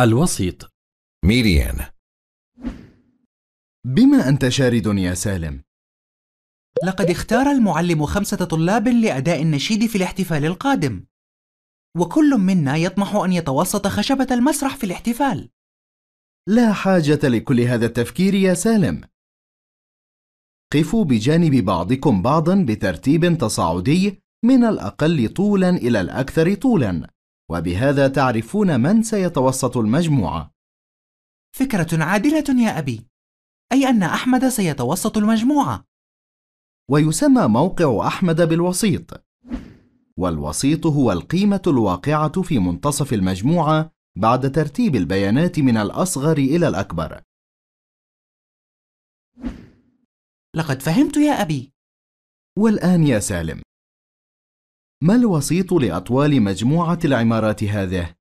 الوسيط ميريان بما أنت شارد يا سالم لقد اختار المعلم خمسة طلاب لأداء النشيد في الاحتفال القادم وكل منا يطمح أن يتوسط خشبة المسرح في الاحتفال لا حاجة لكل هذا التفكير يا سالم قفوا بجانب بعضكم بعضا بترتيب تصاعدي من الأقل طولا إلى الأكثر طولا وبهذا تعرفون من سيتوسط المجموعة. فكرة عادلة يا أبي، أي أن أحمد سيتوسط المجموعة. ويسمى موقع أحمد بالوسيط، والوسيط هو القيمة الواقعة في منتصف المجموعة بعد ترتيب البيانات من الأصغر إلى الأكبر. لقد فهمت يا أبي. والآن يا سالم، ما الوسيط لأطوال مجموعة العمارات هذه؟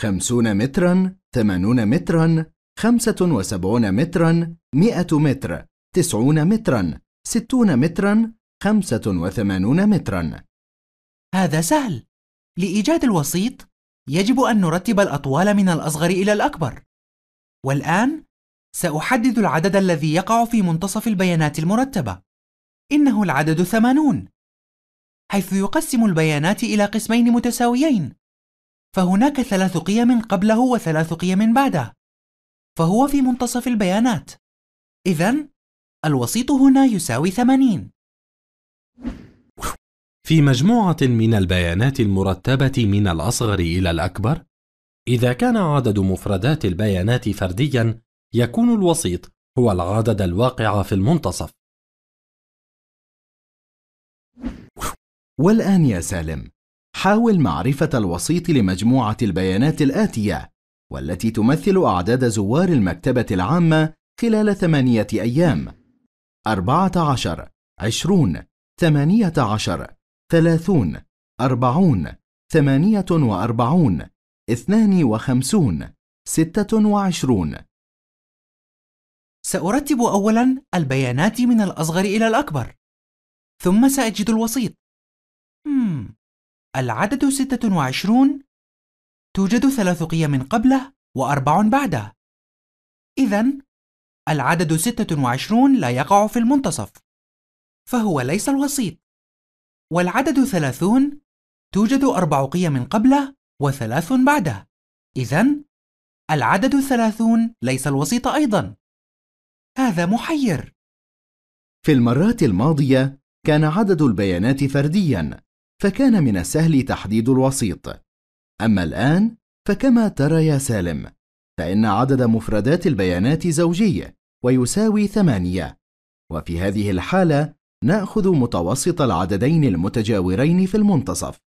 50 متراً، 80 متراً، 75 متراً، 100 متر، 90 متراً، 60 متراً، 85 متراً. هذا سهل. لإيجاد الوسيط، يجب أن نرتب الأطوال من الأصغر إلى الأكبر. والآن، سأحدد العدد الذي يقع في منتصف البيانات المرتبة. إنه العدد ثمانون حيث يقسم البيانات إلى قسمين متساويين فهناك ثلاث قيم قبله وثلاث قيم بعده فهو في منتصف البيانات إذا الوسيط هنا يساوي 80 في مجموعة من البيانات المرتبة من الأصغر إلى الأكبر إذا كان عدد مفردات البيانات فرديا يكون الوسيط هو العدد الواقع في المنتصف والآن يا سالم حاول معرفة الوسيط لمجموعة البيانات الآتية والتي تمثل أعداد زوار المكتبة العامة خلال ثمانية أيام 14 20 18 30 40 48 52 26 سأرتب أولا البيانات من الأصغر إلى الأكبر ثم سأجد الوسيط العدد 26 توجد ثلاث قيم قبله وأربع بعده إذا العدد 26 لا يقع في المنتصف فهو ليس الوسيط والعدد 30 توجد أربع قيم قبله وثلاث بعده إذا العدد 30 ليس الوسيط أيضا هذا محير في المرات الماضية كان عدد البيانات فردياً فكان من السهل تحديد الوسيط اما الان فكما ترى يا سالم فان عدد مفردات البيانات زوجي ويساوي ثمانيه وفي هذه الحاله ناخذ متوسط العددين المتجاورين في المنتصف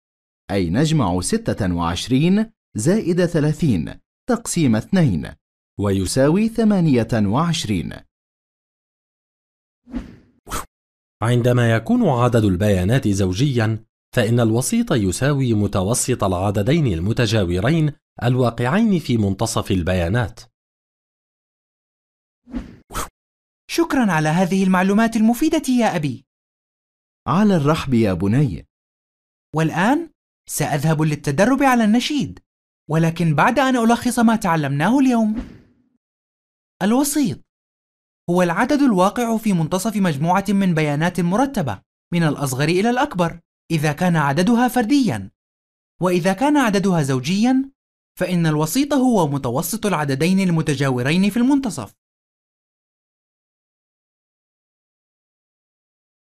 اي نجمع 26 زائد 30 تقسيم 2 ويساوي 28 عندما يكون عدد البيانات زوجيا فإن الوسيط يساوي متوسط العددين المتجاورين الواقعين في منتصف البيانات. شكرا على هذه المعلومات المفيدة يا أبي. على الرحب يا بني. والآن سأذهب للتدرب على النشيد، ولكن بعد أن ألخص ما تعلمناه اليوم. الوسيط هو العدد الواقع في منتصف مجموعة من بيانات مرتبة من الأصغر إلى الأكبر. إذا كان عددها فرديًا، وإذا كان عددها زوجيًا، فإن الوسيط هو متوسط العددين المتجاورين في المنتصف.